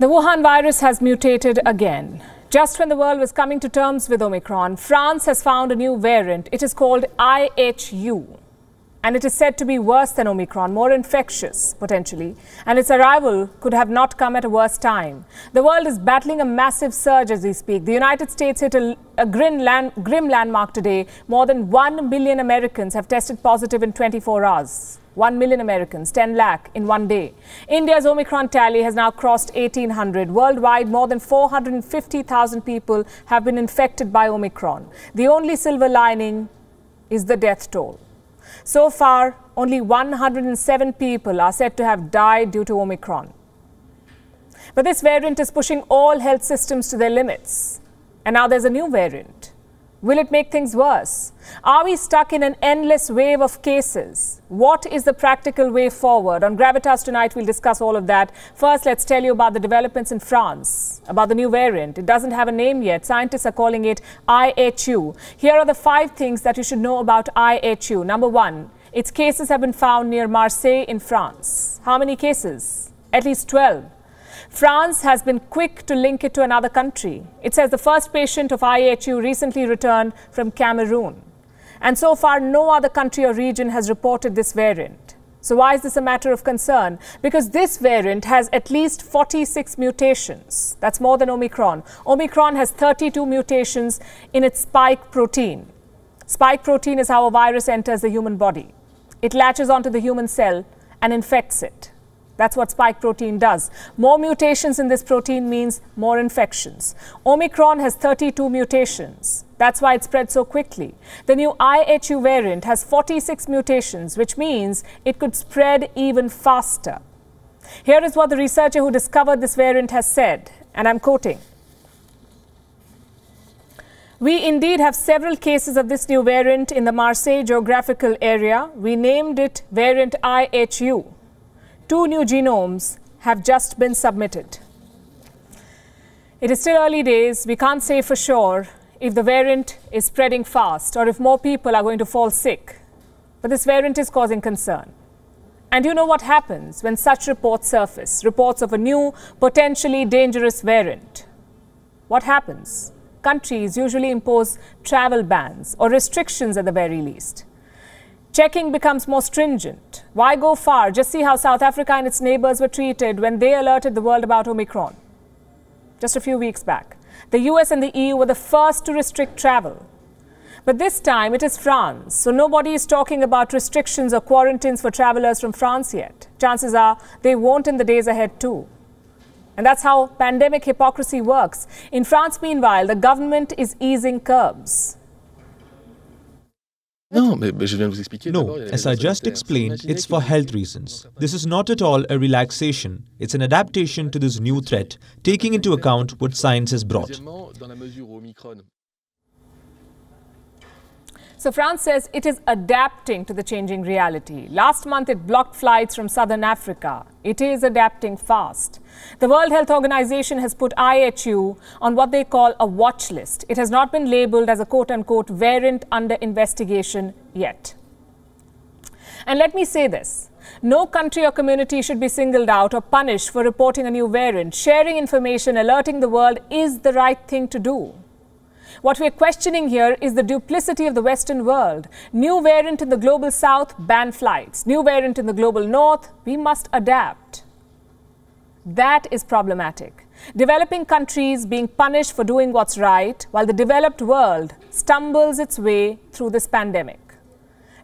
The Wuhan virus has mutated again. Just when the world was coming to terms with Omicron, France has found a new variant. It is called IHU. And it is said to be worse than Omicron, more infectious, potentially. And its arrival could have not come at a worse time. The world is battling a massive surge as we speak. The United States hit a, a grim, land, grim landmark today. More than 1 million Americans have tested positive in 24 hours. 1 million Americans, 10 lakh in one day. India's Omicron tally has now crossed 1,800. Worldwide, more than 450,000 people have been infected by Omicron. The only silver lining is the death toll. So far, only 107 people are said to have died due to Omicron. But this variant is pushing all health systems to their limits. And now there's a new variant. Will it make things worse? Are we stuck in an endless wave of cases? What is the practical way forward? On Gravitas tonight, we'll discuss all of that. First, let's tell you about the developments in France, about the new variant. It doesn't have a name yet. Scientists are calling it IHU. Here are the five things that you should know about IHU. Number one, its cases have been found near Marseille in France. How many cases? At least 12. France has been quick to link it to another country. It says the first patient of IHU recently returned from Cameroon. And so far, no other country or region has reported this variant. So, why is this a matter of concern? Because this variant has at least 46 mutations. That's more than Omicron. Omicron has 32 mutations in its spike protein. Spike protein is how a virus enters the human body. It latches onto the human cell and infects it. That's what spike protein does. More mutations in this protein means more infections. Omicron has 32 mutations. That's why it spread so quickly. The new IHU variant has 46 mutations, which means it could spread even faster. Here is what the researcher who discovered this variant has said, and I'm quoting. We indeed have several cases of this new variant in the Marseille geographical area. We named it variant IHU. Two new genomes have just been submitted. It is still early days. We can't say for sure if the variant is spreading fast or if more people are going to fall sick. But this variant is causing concern. And you know what happens when such reports surface, reports of a new, potentially dangerous variant. What happens? Countries usually impose travel bans or restrictions at the very least. Checking becomes more stringent. Why go far? Just see how South Africa and its neighbors were treated when they alerted the world about Omicron. Just a few weeks back, the US and the EU were the first to restrict travel. But this time it is France, so nobody is talking about restrictions or quarantines for travelers from France yet. Chances are they won't in the days ahead, too. And that's how pandemic hypocrisy works. In France, meanwhile, the government is easing curbs. No, no, as I just explained, it's for health reasons. This is not at all a relaxation. It's an adaptation to this new threat, taking into account what science has brought. So France says it is adapting to the changing reality. Last month, it blocked flights from southern Africa. It is adapting fast. The World Health Organization has put IHU on what they call a watch list. It has not been labeled as a quote unquote variant under investigation yet. And let me say this. No country or community should be singled out or punished for reporting a new variant. Sharing information, alerting the world is the right thing to do. What we're questioning here is the duplicity of the Western world. New variant in the global south, ban flights. New variant in the global north, we must adapt. That is problematic. Developing countries being punished for doing what's right, while the developed world stumbles its way through this pandemic.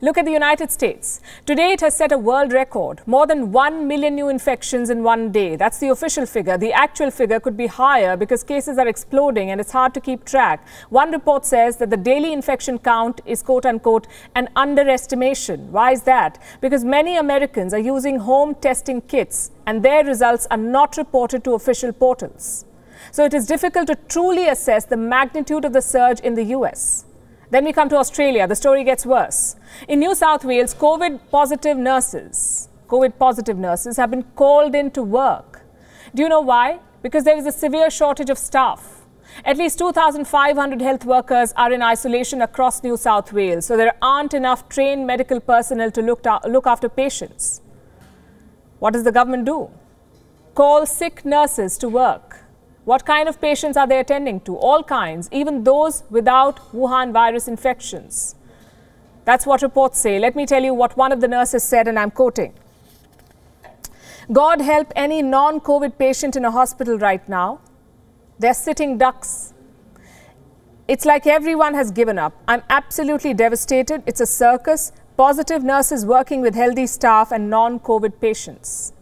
Look at the United States. Today it has set a world record. More than 1 million new infections in one day. That's the official figure. The actual figure could be higher because cases are exploding and it's hard to keep track. One report says that the daily infection count is quote unquote an underestimation. Why is that? Because many Americans are using home testing kits and their results are not reported to official portals. So it is difficult to truly assess the magnitude of the surge in the US. Then we come to Australia. The story gets worse. In New South Wales, COVID positive nurses, COVID positive nurses have been called in to work. Do you know why? Because there is a severe shortage of staff. At least 2,500 health workers are in isolation across New South Wales, so there aren't enough trained medical personnel to look, to look after patients. What does the government do? Call sick nurses to work. What kind of patients are they attending to? All kinds, even those without Wuhan virus infections. That's what reports say. Let me tell you what one of the nurses said, and I'm quoting. God help any non COVID patient in a hospital right now. They're sitting ducks. It's like everyone has given up. I'm absolutely devastated. It's a circus. Positive nurses working with healthy staff and non COVID patients.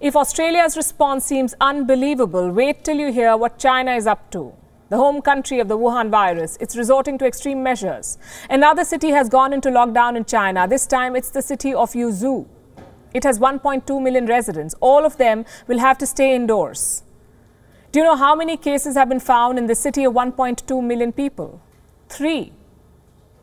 If Australia's response seems unbelievable, wait till you hear what China is up to. The home country of the Wuhan virus, it's resorting to extreme measures. Another city has gone into lockdown in China. This time it's the city of Yuzhou. It has 1.2 million residents. All of them will have to stay indoors. Do you know how many cases have been found in the city of 1.2 million people? Three.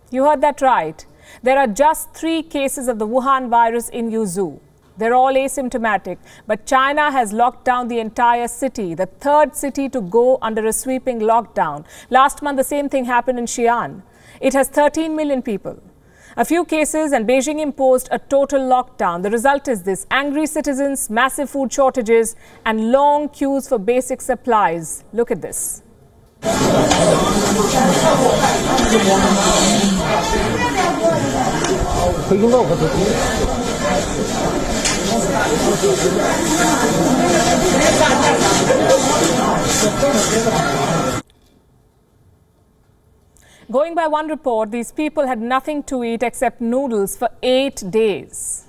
You heard that right. There are just three cases of the Wuhan virus in Yuzhou. They're all asymptomatic. But China has locked down the entire city, the third city to go under a sweeping lockdown. Last month, the same thing happened in Xi'an. It has 13 million people. A few cases and Beijing imposed a total lockdown. The result is this angry citizens, massive food shortages, and long queues for basic supplies. Look at this. Going by one report, these people had nothing to eat except noodles for eight days.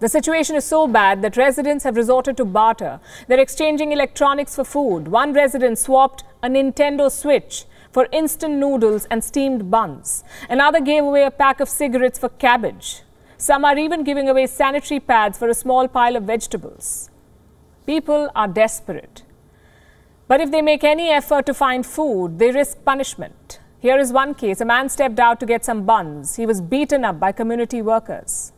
The situation is so bad that residents have resorted to barter. They're exchanging electronics for food. One resident swapped a Nintendo Switch for instant noodles and steamed buns. Another gave away a pack of cigarettes for cabbage. Some are even giving away sanitary pads for a small pile of vegetables. People are desperate. But if they make any effort to find food, they risk punishment. Here is one case. A man stepped out to get some buns. He was beaten up by community workers.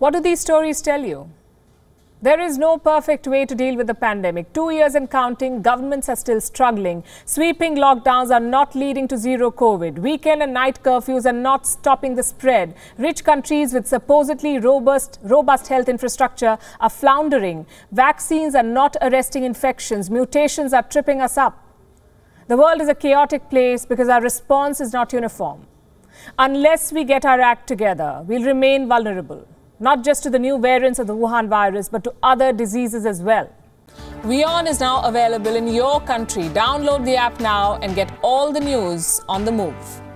What do these stories tell you? There is no perfect way to deal with the pandemic. Two years and counting, governments are still struggling. Sweeping lockdowns are not leading to zero COVID. Weekend and night curfews are not stopping the spread. Rich countries with supposedly robust, robust health infrastructure are floundering. Vaccines are not arresting infections. Mutations are tripping us up. The world is a chaotic place because our response is not uniform. Unless we get our act together, we'll remain vulnerable not just to the new variants of the Wuhan virus, but to other diseases as well. Vion is now available in your country. Download the app now and get all the news on the move.